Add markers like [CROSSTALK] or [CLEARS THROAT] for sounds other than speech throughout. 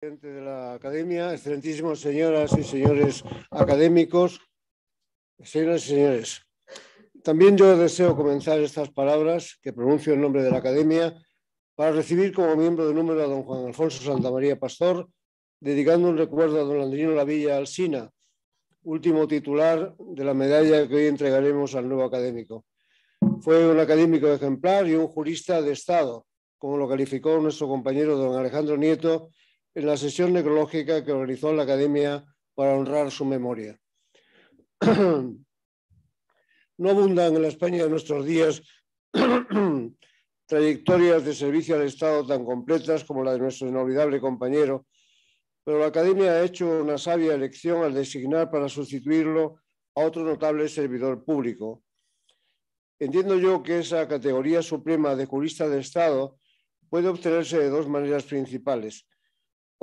presidente de la Academia, excelentísimos señoras y señores académicos, señoras y señores. También yo deseo comenzar estas palabras que pronuncio en nombre de la Academia para recibir como miembro de número a don Juan Alfonso Santa María Pastor, dedicando un recuerdo a don Andrino Lavilla Alsina, último titular de la medalla que hoy entregaremos al nuevo académico. Fue un académico ejemplar y un jurista de Estado, como lo calificó nuestro compañero don Alejandro Nieto en la sesión necrológica que organizó la Academia para honrar su memoria. [CLEARS THROAT] No abundan en la España de nuestros días [CLEARS THROAT] trayectorias de servicio al Estado tan completas como la de nuestro inolvidable compañero, pero la Academia ha hecho una sabia elección al designar para sustituirlo a otro notable servidor público. Entiendo yo que esa categoría suprema de jurista de Estado puede obtenerse de dos maneras principales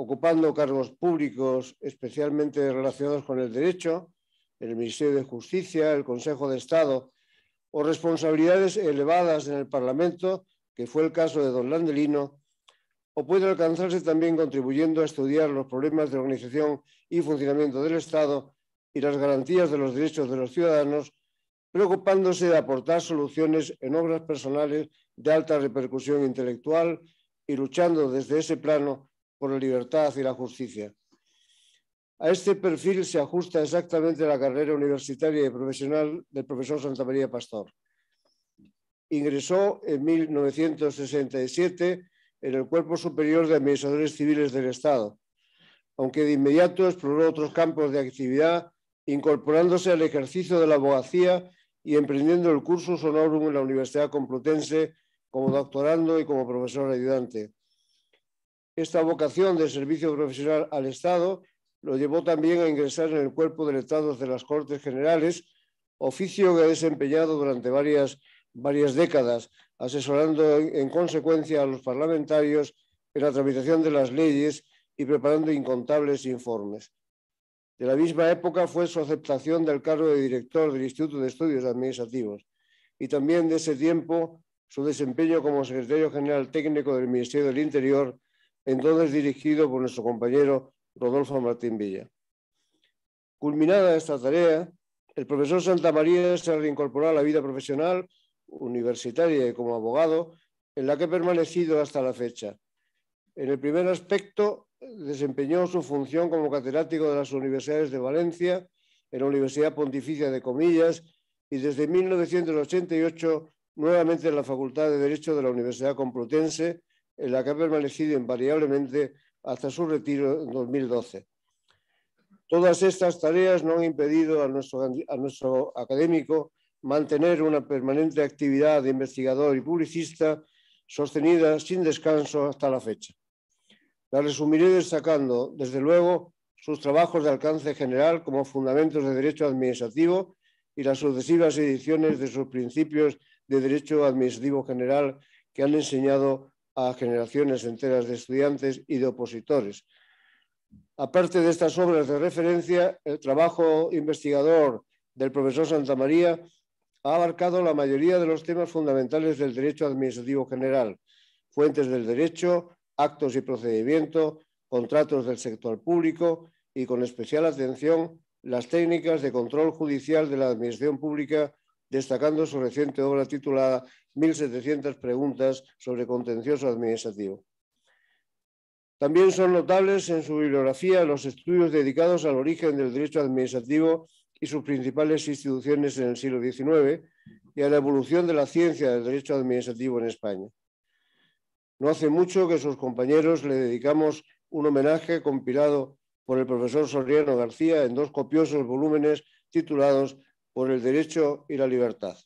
ocupando cargos públicos especialmente relacionados con el derecho, el Ministerio de Justicia, el Consejo de Estado, o responsabilidades elevadas en el Parlamento, que fue el caso de don Landelino, o puede alcanzarse también contribuyendo a estudiar los problemas de organización y funcionamiento del Estado y las garantías de los derechos de los ciudadanos, preocupándose de aportar soluciones en obras personales de alta repercusión intelectual y luchando desde ese plano por la libertad y la justicia. A este perfil se ajusta exactamente la carrera universitaria y profesional del profesor Santa María Pastor. Ingresó en 1967 en el Cuerpo Superior de Administradores Civiles del Estado, aunque de inmediato exploró otros campos de actividad, incorporándose al ejercicio de la abogacía y emprendiendo el curso honorum en la Universidad Complutense como doctorando y como profesor ayudante. Esta vocación de servicio profesional al Estado lo llevó también a ingresar en el cuerpo de Estado de las Cortes Generales, oficio que ha desempeñado durante varias, varias décadas, asesorando en consecuencia a los parlamentarios en la tramitación de las leyes y preparando incontables informes. De la misma época fue su aceptación del cargo de director del Instituto de Estudios Administrativos y también de ese tiempo su desempeño como secretario general técnico del Ministerio del Interior entonces dirigido por nuestro compañero Rodolfo Martín Villa. Culminada esta tarea, el profesor Santa María se reincorporó a la vida profesional, universitaria y como abogado, en la que ha permanecido hasta la fecha. En el primer aspecto, desempeñó su función como catedrático de las universidades de Valencia, en la Universidad Pontificia de Comillas y desde 1988 nuevamente en la Facultad de Derecho de la Universidad Complutense, en la que ha permanecido invariablemente hasta su retiro en 2012. Todas estas tareas no han impedido a nuestro, a nuestro académico mantener una permanente actividad de investigador y publicista sostenida sin descanso hasta la fecha. La resumiré destacando, desde luego, sus trabajos de alcance general como fundamentos de derecho administrativo y las sucesivas ediciones de sus principios de derecho administrativo general que han enseñado a generaciones enteras de estudiantes y de opositores. Aparte de estas obras de referencia, el trabajo investigador del profesor Santa María ha abarcado la mayoría de los temas fundamentales del derecho administrativo general, fuentes del derecho, actos y procedimiento, contratos del sector público y con especial atención las técnicas de control judicial de la administración pública destacando su reciente obra titulada 1.700 preguntas sobre contencioso administrativo. También son notables en su bibliografía los estudios dedicados al origen del derecho administrativo y sus principales instituciones en el siglo XIX y a la evolución de la ciencia del derecho administrativo en España. No hace mucho que sus compañeros le dedicamos un homenaje compilado por el profesor Soriano García en dos copiosos volúmenes titulados por el derecho y la libertad.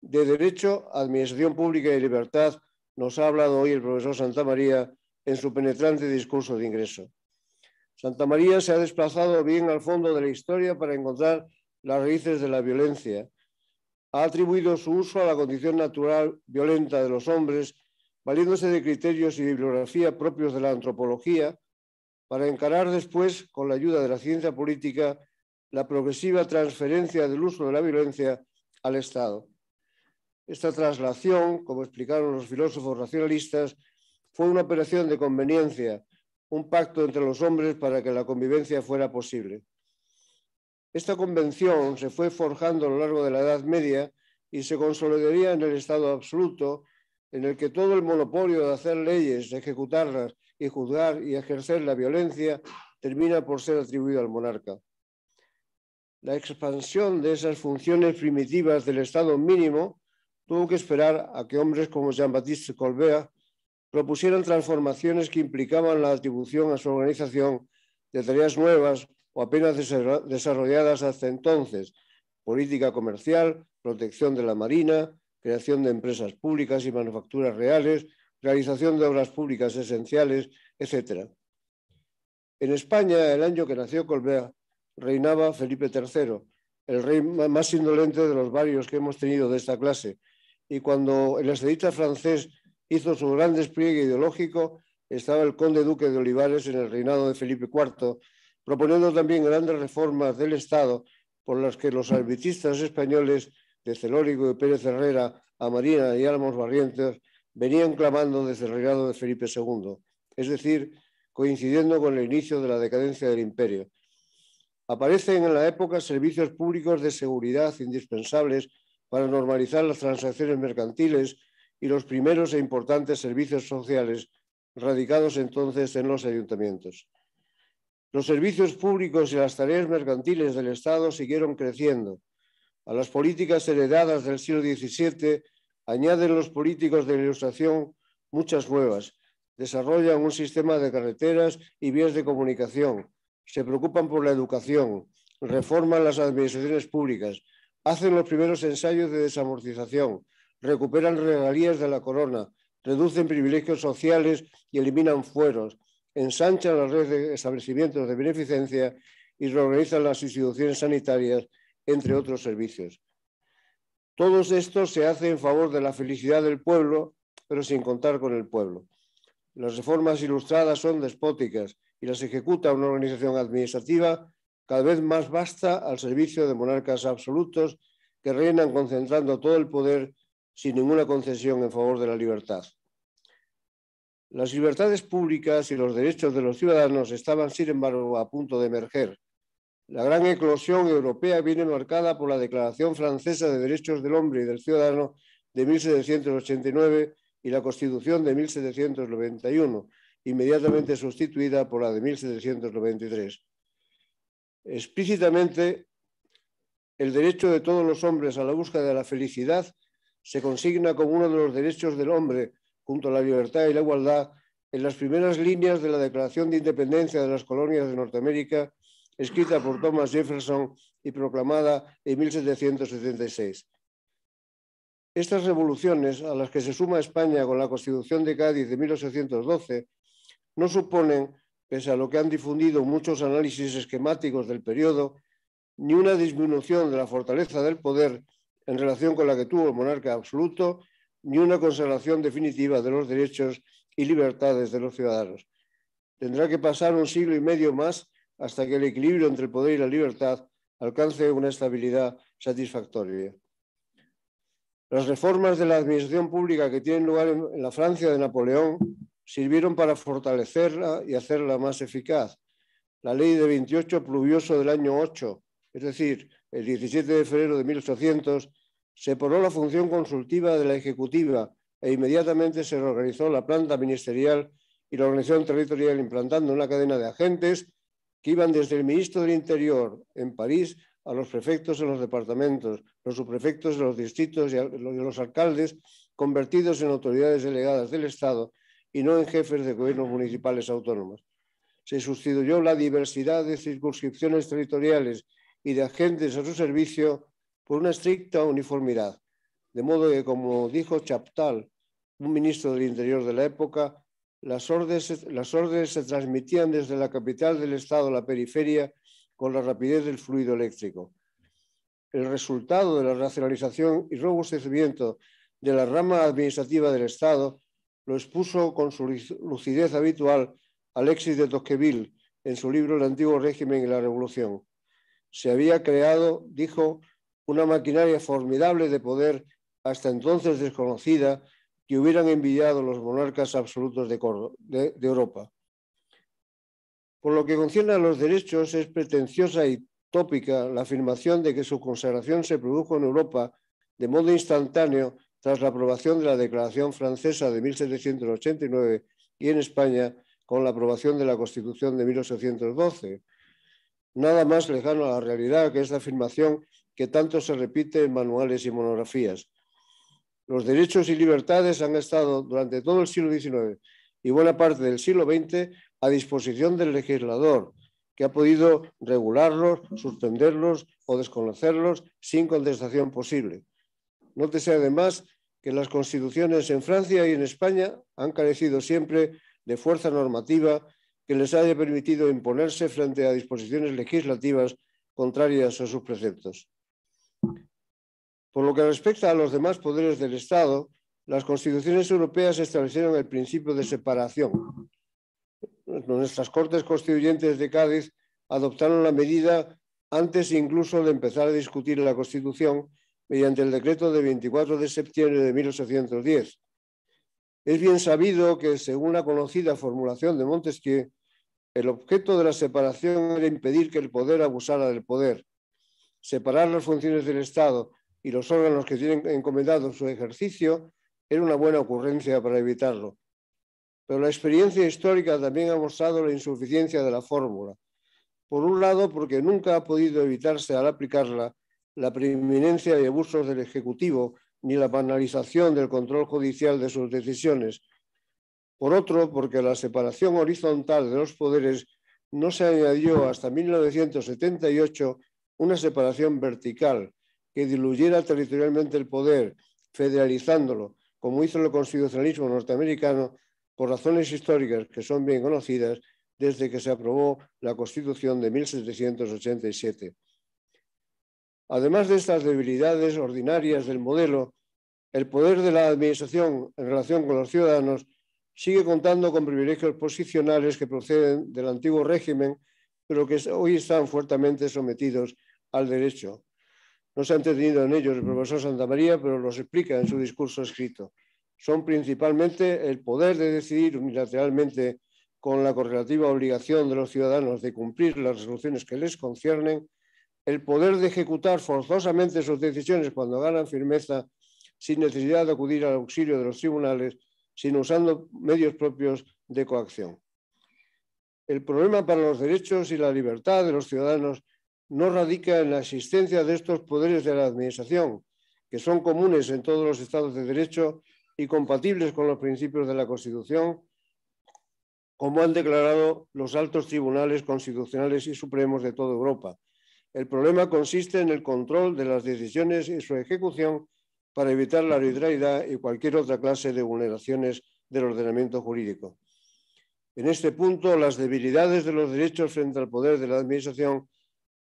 De derecho, administración pública y libertad nos ha hablado hoy el profesor Santa María en su penetrante discurso de ingreso. Santa María se ha desplazado bien al fondo de la historia para encontrar las raíces de la violencia. Ha atribuido su uso a la condición natural violenta de los hombres, valiéndose de criterios y bibliografía propios de la antropología, para encarar después, con la ayuda de la ciencia política, la progresiva transferencia del uso de la violencia al Estado. Esta traslación, como explicaron los filósofos racionalistas, fue una operación de conveniencia, un pacto entre los hombres para que la convivencia fuera posible. Esta convención se fue forjando a lo largo de la Edad Media y se consolidaría en el Estado absoluto, en el que todo el monopolio de hacer leyes, ejecutarlas y juzgar y ejercer la violencia termina por ser atribuido al monarca la expansión de esas funciones primitivas del Estado mínimo tuvo que esperar a que hombres como Jean-Baptiste Colbert propusieran transformaciones que implicaban la atribución a su organización de tareas nuevas o apenas desarrolladas hasta entonces, política comercial, protección de la marina, creación de empresas públicas y manufacturas reales, realización de obras públicas esenciales, etc. En España, el año que nació Colbert, reinaba Felipe III, el rey más indolente de los varios que hemos tenido de esta clase. Y cuando el estadista francés hizo su gran despliegue ideológico, estaba el conde duque de Olivares en el reinado de Felipe IV, proponiendo también grandes reformas del Estado por las que los albitistas españoles de Celórico y Pérez Herrera, a Marina y Álamos Barrientes, venían clamando desde el reinado de Felipe II, es decir, coincidiendo con el inicio de la decadencia del imperio. Aparecen en la época servicios públicos de seguridad indispensables para normalizar las transacciones mercantiles y los primeros e importantes servicios sociales radicados entonces en los ayuntamientos. Los servicios públicos y las tareas mercantiles del Estado siguieron creciendo. A las políticas heredadas del siglo XVII añaden los políticos de Ilustración muchas nuevas. Desarrollan un sistema de carreteras y vías de comunicación, se preocupan por la educación, reforman las administraciones públicas, hacen los primeros ensayos de desamortización, recuperan regalías de la corona, reducen privilegios sociales y eliminan fueros, ensanchan las redes de establecimientos de beneficencia y reorganizan las instituciones sanitarias, entre otros servicios. Todo esto se hace en favor de la felicidad del pueblo, pero sin contar con el pueblo. Las reformas ilustradas son despóticas, y las ejecuta una organización administrativa cada vez más vasta al servicio de monarcas absolutos que reinan concentrando todo el poder sin ninguna concesión en favor de la libertad. Las libertades públicas y los derechos de los ciudadanos estaban, sin embargo, a punto de emerger. La gran eclosión europea viene marcada por la Declaración Francesa de Derechos del Hombre y del Ciudadano de 1789 y la Constitución de 1791, inmediatamente sustituida por la de 1793. Explícitamente, el derecho de todos los hombres a la búsqueda de la felicidad se consigna como uno de los derechos del hombre, junto a la libertad y la igualdad, en las primeras líneas de la Declaración de Independencia de las Colonias de Norteamérica, escrita por Thomas Jefferson y proclamada en 1776. Estas revoluciones, a las que se suma España con la Constitución de Cádiz de 1812 no suponen, pese a lo que han difundido muchos análisis esquemáticos del periodo, ni una disminución de la fortaleza del poder en relación con la que tuvo el monarca absoluto, ni una conservación definitiva de los derechos y libertades de los ciudadanos. Tendrá que pasar un siglo y medio más hasta que el equilibrio entre el poder y la libertad alcance una estabilidad satisfactoria. Las reformas de la administración pública que tienen lugar en la Francia de Napoleón sirvieron para fortalecerla y hacerla más eficaz. La ley de 28 pluvioso del año 8, es decir, el 17 de febrero de 1800, separó la función consultiva de la ejecutiva e inmediatamente se reorganizó la planta ministerial y la organización territorial implantando una cadena de agentes que iban desde el ministro del Interior en París a los prefectos en los departamentos, los subprefectos de los distritos y los alcaldes convertidos en autoridades delegadas del Estado y no en jefes de gobiernos municipales autónomos. Se sustituyó la diversidad de circunscripciones territoriales y de agentes a su servicio por una estricta uniformidad, de modo que, como dijo Chaptal, un ministro del Interior de la época, las órdenes, se transmitían desde la capital del Estado a la periferia con la rapidez del fluido eléctrico. El resultado de la racionalización y robustecimiento de la rama administrativa del Estado lo expuso con su lucidez habitual Alexis de Tocqueville en su libro El antiguo régimen y la revolución. Se había creado, dijo, una maquinaria formidable de poder hasta entonces desconocida que hubieran envidiado los monarcas absolutos de, de Europa. Por lo que concierne a los derechos, es pretenciosa y tópica la afirmación de que su consagración se produjo en Europa de modo instantáneo tras la aprobación de la Declaración Francesa de 1789 y en España con la aprobación de la Constitución de 1812. Nada más lejano a la realidad que esta afirmación que tanto se repite en manuales y monografías. Los derechos y libertades han estado durante todo el siglo XIX y buena parte del siglo XX a disposición del legislador, que ha podido regularlos, suspenderlos o desconocerlos sin contestación posible. Nótese además que las constituciones en Francia y en España han carecido siempre de fuerza normativa que les haya permitido imponerse frente a disposiciones legislativas contrarias a sus preceptos. Por lo que respecta a los demás poderes del Estado, las constituciones europeas establecieron el principio de separación. Nuestras Cortes Constituyentes de Cádiz adoptaron la medida antes incluso de empezar a discutir la Constitución mediante el decreto de 24 de septiembre de 1810. Es bien sabido que, según la conocida formulación de Montesquieu, el objeto de la separación era impedir que el poder abusara del poder, separar las funciones del Estado y los órganos que tienen encomendado su ejercicio era una buena ocurrencia para evitarlo. Pero la experiencia histórica también ha mostrado la insuficiencia de la fórmula. Por un lado, porque nunca ha podido evitarse al aplicarla la preeminencia y abusos del Ejecutivo ni la banalización del control judicial de sus decisiones. Por otro, porque la separación horizontal de los poderes no se añadió hasta 1978 una separación vertical que diluyera territorialmente el poder, federalizándolo, como hizo el constitucionalismo norteamericano por razones históricas que son bien conocidas desde que se aprobó la Constitución de 1787. Además de estas debilidades ordinarias del modelo, el poder de la Administración en relación con los ciudadanos sigue contando con privilegios posicionales que proceden del antiguo régimen, pero que hoy están fuertemente sometidos al derecho. No se ha entendido en ellos el profesor Santa María, pero los explica en su discurso escrito. Son principalmente el poder de decidir unilateralmente con la correlativa obligación de los ciudadanos de cumplir las resoluciones que les conciernen el poder de ejecutar forzosamente sus decisiones cuando ganan firmeza, sin necesidad de acudir al auxilio de los tribunales, sin usando medios propios de coacción. El problema para los derechos y la libertad de los ciudadanos no radica en la existencia de estos poderes de la Administración, que son comunes en todos los estados de derecho y compatibles con los principios de la Constitución, como han declarado los altos tribunales constitucionales y supremos de toda Europa, el problema consiste en el control de las decisiones y su ejecución para evitar la arbitrariedad y cualquier otra clase de vulneraciones del ordenamiento jurídico. En este punto, las debilidades de los derechos frente al poder de la Administración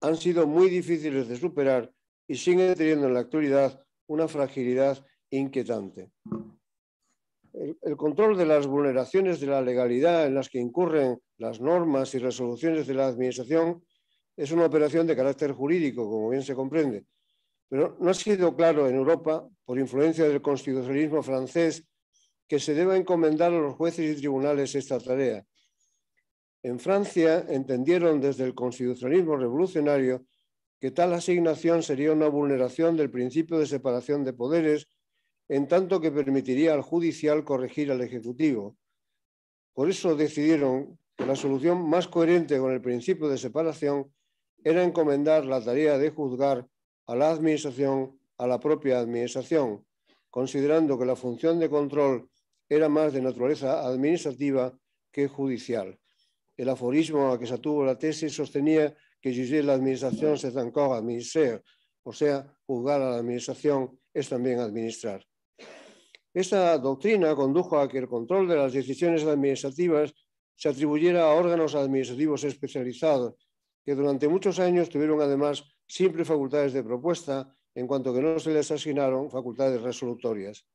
han sido muy difíciles de superar y siguen teniendo en la actualidad una fragilidad inquietante. El, control de las vulneraciones de la legalidad en las que incurren las normas y resoluciones de la Administración es una operación de carácter jurídico, como bien se comprende, pero no ha sido claro en Europa, por influencia del constitucionalismo francés, que se deba encomendar a los jueces y tribunales esta tarea. En Francia entendieron desde el constitucionalismo revolucionario que tal asignación sería una vulneración del principio de separación de poderes, en tanto que permitiría al judicial corregir al ejecutivo. Por eso decidieron que la solución más coherente con el principio de separación era encomendar la tarea de juzgar a la Administración a la propia Administración, considerando que la función de control era más de naturaleza administrativa que judicial. El aforismo a que se atuvo la tesis sostenía que juzgar la administración se se a administrar, o sea, juzgar a la administración es también administrar. Esta doctrina condujo a que el control de las decisiones administrativas se atribuyera a órganos administrativos especializados que durante muchos años tuvieron además siempre facultades de propuesta, en cuanto que no se les asignaron facultades resolutorias.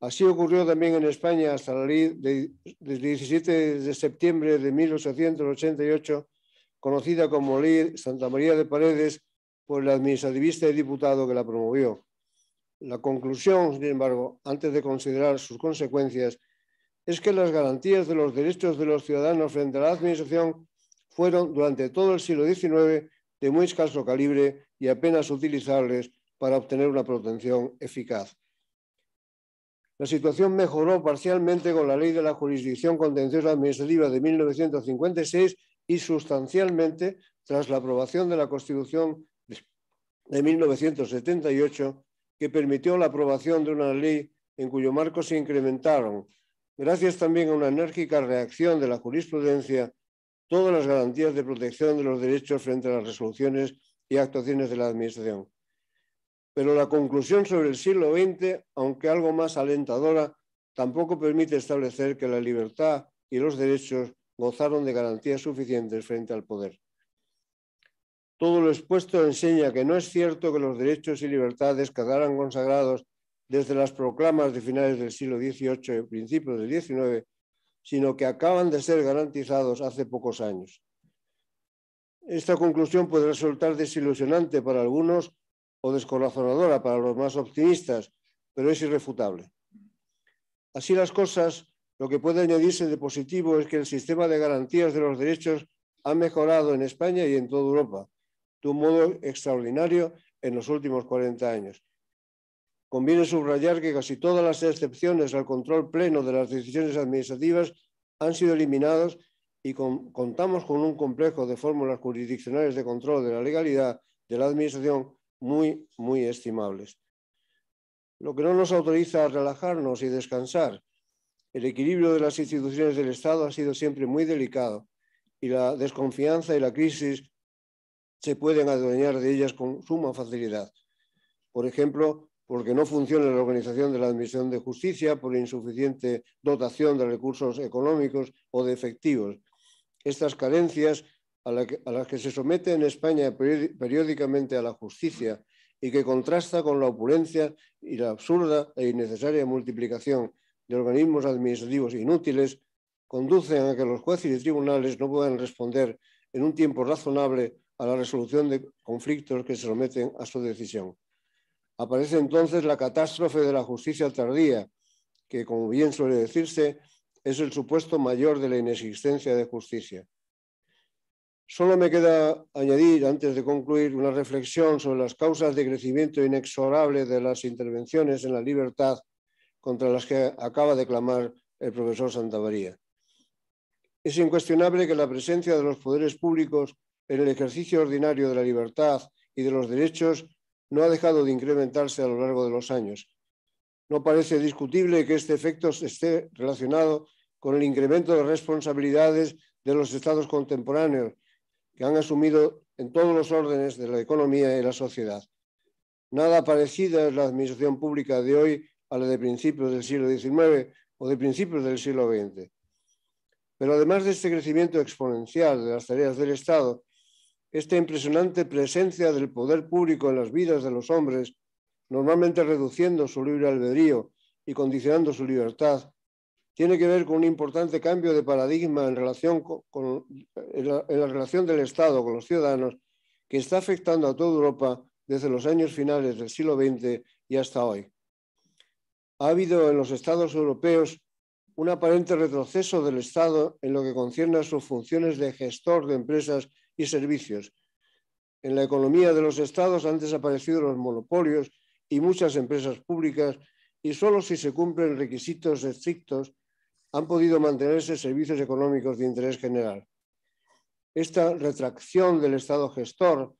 Así ocurrió también en España hasta la ley del 17 de septiembre de 1888, conocida como Ley Santa María de Paredes por el administrativista y diputado que la promovió. La conclusión, sin embargo, antes de considerar sus consecuencias, es que las garantías de los derechos de los ciudadanos frente a la administración fueron durante todo el siglo XIX de muy escaso calibre y apenas utilizables para obtener una protección eficaz. La situación mejoró parcialmente con la ley de la jurisdicción contenciosa administrativa de 1956 y sustancialmente tras la aprobación de la Constitución de 1978 que permitió la aprobación de una ley en cuyo marco se incrementaron, gracias también a una enérgica reacción de la jurisprudencia, todas las garantías de protección de los derechos frente a las resoluciones y actuaciones de la Administración. Pero la conclusión sobre el siglo XX, aunque algo más alentadora, tampoco permite establecer que la libertad y los derechos gozaron de garantías suficientes frente al poder. Todo lo expuesto enseña que no es cierto que los derechos y libertades quedaran consagrados desde las proclamas de finales del siglo XVIII y principios del XIX sino que acaban de ser garantizados hace pocos años. Esta conclusión puede resultar desilusionante para algunos o descorazonadora para los más optimistas, pero es irrefutable. Así las cosas, lo que puede añadirse de positivo es que el sistema de garantías de los derechos ha mejorado en España y en toda Europa, de un modo extraordinario en los últimos 40 años. Conviene subrayar que casi todas las excepciones al control pleno de las decisiones administrativas han sido eliminadas y contamos con un complejo de fórmulas jurisdiccionales de control de la legalidad de la Administración muy, muy estimables. Lo que no nos autoriza a relajarnos y descansar, el equilibrio de las instituciones del Estado ha sido siempre muy delicado y la desconfianza y la crisis se pueden adueñar de ellas con suma facilidad. Por ejemplo, porque no funciona la organización de la admisión de Justicia, por insuficiente dotación de recursos económicos o de efectivos. Estas carencias a, a las que se somete en España periódicamente a la justicia y que contrasta con la opulencia y la absurda e innecesaria multiplicación de organismos administrativos inútiles, conducen a que los jueces y tribunales no puedan responder en un tiempo razonable a la resolución de conflictos que se someten a su decisión. Aparece entonces la catástrofe de la justicia tardía, que como bien suele decirse, es el supuesto mayor de la inexistencia de justicia. Solo me queda añadir, antes de concluir, una reflexión sobre las causas de crecimiento inexorable de las intervenciones en la libertad contra las que acaba de clamar el profesor Santavaría. Es incuestionable que la presencia de los poderes públicos en el ejercicio ordinario de la libertad y de los derechos no ha dejado de incrementarse a lo largo de los años. No parece discutible que este efecto esté relacionado con el incremento de responsabilidades de los estados contemporáneos que han asumido en todos los órdenes de la economía y la sociedad. Nada parecida es la administración pública de hoy a la de principios del siglo XIX o de principios del siglo XX. Pero además de este crecimiento exponencial de las tareas del Estado esta impresionante presencia del poder público en las vidas de los hombres, normalmente reduciendo su libre albedrío y condicionando su libertad, tiene que ver con un importante cambio de paradigma en, la, la relación del Estado con los ciudadanos que está afectando a toda Europa desde los años finales del siglo XX y hasta hoy. Ha habido en los Estados europeos un aparente retroceso del Estado en lo que concierne a sus funciones de gestor de empresas y servicios. En la economía de los estados han desaparecido los monopolios y muchas empresas públicas y solo si se cumplen requisitos estrictos han podido mantenerse servicios económicos de interés general. Esta retracción del Estado gestor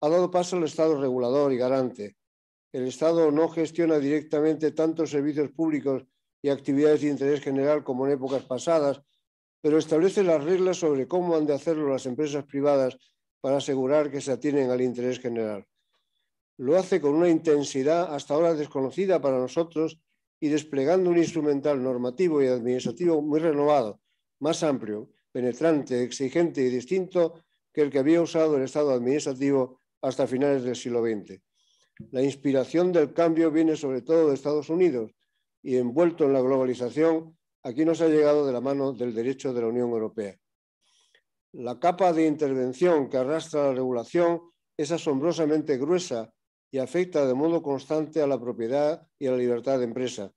ha dado paso al Estado regulador y garante. El Estado no gestiona directamente tantos servicios públicos y actividades de interés general como en épocas pasadas, pero establece las reglas sobre cómo han de hacerlo las empresas privadas para asegurar que se atienen al interés general. Lo hace con una intensidad hasta ahora desconocida para nosotros y desplegando un instrumental normativo y administrativo muy renovado, más amplio, penetrante, exigente y distinto que el que había usado el Estado administrativo hasta finales del siglo XX. La inspiración del cambio viene sobre todo de Estados Unidos y envuelto en la globalización aquí nos ha llegado de la mano del derecho de la Unión Europea. La capa de intervención que arrastra la regulación es asombrosamente gruesa y afecta de modo constante a la propiedad y a la libertad de empresa.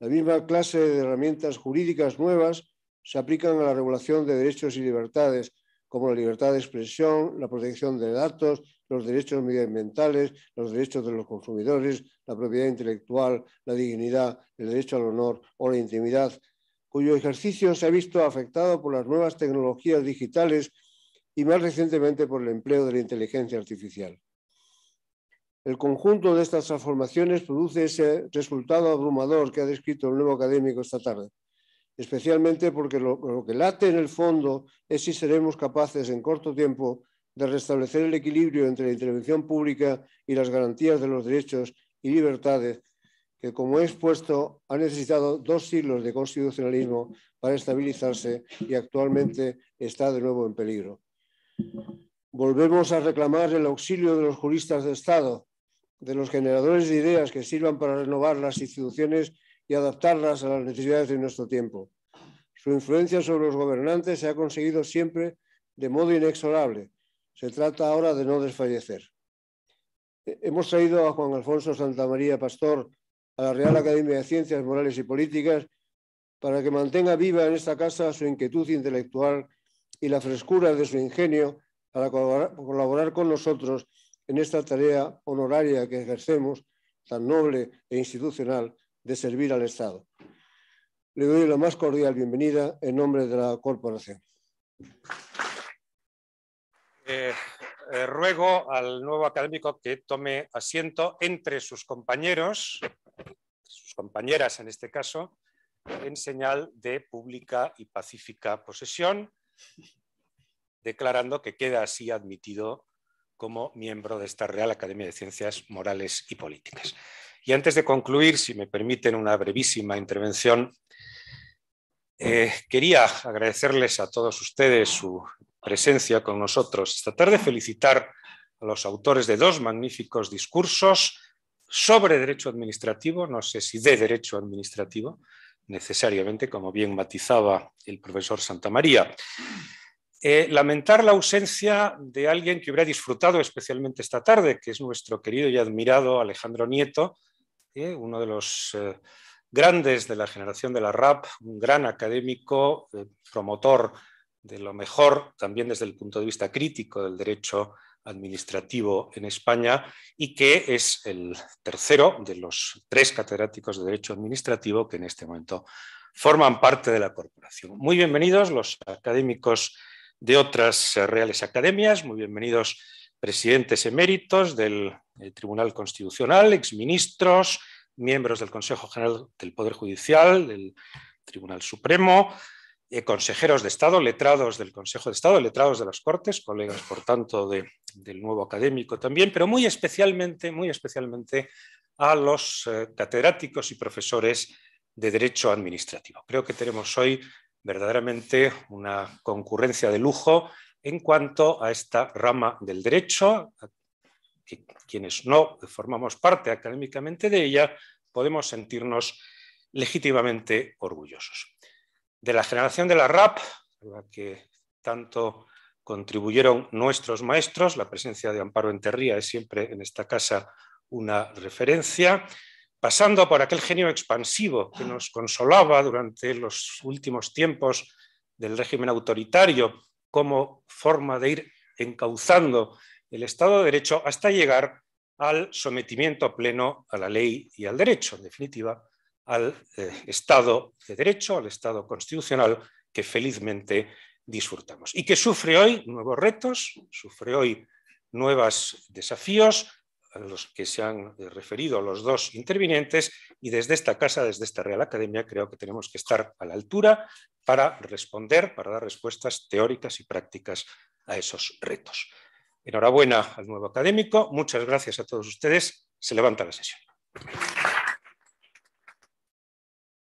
La misma clase de herramientas jurídicas nuevas se aplican a la regulación de derechos y libertades, como la libertad de expresión, la protección de datos, los derechos medioambientales, los derechos de los consumidores, la propiedad intelectual, la dignidad, el derecho al honor o la intimidad, cuyo ejercicio se ha visto afectado por las nuevas tecnologías digitales y más recientemente por el empleo de la inteligencia artificial. El conjunto de estas transformaciones produce ese resultado abrumador que ha descrito el nuevo académico esta tarde, especialmente porque lo, que late en el fondo es si seremos capaces en corto tiempo de restablecer el equilibrio entre la intervención pública y las garantías de los derechos y libertades, que como he expuesto ha necesitado dos siglos de constitucionalismo para estabilizarse y actualmente está de nuevo en peligro. Volvemos a reclamar el auxilio de los juristas de Estado, de los generadores de ideas que sirvan para renovar las instituciones y adaptarlas a las necesidades de nuestro tiempo. Su influencia sobre los gobernantes se ha conseguido siempre de modo inexorable, se trata ahora de no desfallecer. Eh, hemos traído a Juan Alfonso Santa María Pastor a la Real Academia de Ciencias Morales y Políticas para que mantenga viva en esta casa su inquietud intelectual y la frescura de su ingenio para colaborar con nosotros en esta tarea honoraria que ejercemos, tan noble e institucional, de servir al Estado. Le doy la más cordial bienvenida en nombre de la Corporación. Eh, eh, ruego al nuevo académico que tome asiento entre sus compañeros, sus compañeras en este caso, en señal de pública y pacífica posesión, declarando que queda así admitido como miembro de esta Real Academia de Ciencias Morales y Políticas. Y antes de concluir, si me permiten una brevísima intervención, eh, quería agradecerles a todos ustedes su presencia con nosotros esta tarde, felicitar a los autores de dos magníficos discursos sobre derecho administrativo, no sé si de derecho administrativo, necesariamente, como bien matizaba el profesor Santa María. Eh, lamentar la ausencia de alguien que hubiera disfrutado especialmente esta tarde, que es nuestro querido y admirado Alejandro Nieto, eh, uno de los eh, grandes de la generación de la RAP, un gran académico, promotor de lo mejor, también desde el punto de vista crítico del derecho administrativo en España y que es el tercero de los tres catedráticos de Derecho Administrativo que en este momento forman parte de la corporación. Muy bienvenidos los académicos de otras reales academias, muy bienvenidos presidentes eméritos del eh, Tribunal Constitucional, exministros, miembros del Consejo General del Poder Judicial, del Tribunal Supremo, eh, consejeros de Estado, letrados del Consejo de Estado, letrados de las Cortes, colegas, por tanto, del nuevo académico también, pero muy especialmente, muy especialmente a los eh, catedráticos y profesores de Derecho Administrativo. Creo que tenemos hoy verdaderamente una concurrencia de lujo en cuanto a esta rama del derecho, que quienes no formamos parte académicamente de ella podemos sentirnos legítimamente orgullosos de la generación de la RAP, a la que tanto contribuyeron nuestros maestros, la presencia de Amparo Enterría es siempre en esta casa una referencia, pasando por aquel genio expansivo que nos consolaba durante los últimos tiempos del régimen autoritario como forma de ir encauzando el Estado de Derecho hasta llegar al sometimiento pleno a la ley y al derecho, en definitiva, al eh, Estado de Derecho, al Estado constitucional que felizmente disfrutamos y que sufre hoy nuevos retos, sufre hoy nuevos desafíos a los que se han eh, referido los dos intervinientes y desde esta casa, desde esta Real Academia, creo que tenemos que estar a la altura para responder, para dar respuestas teóricas y prácticas a esos retos. Enhorabuena al nuevo académico, muchas gracias a todos ustedes, se levanta la sesión.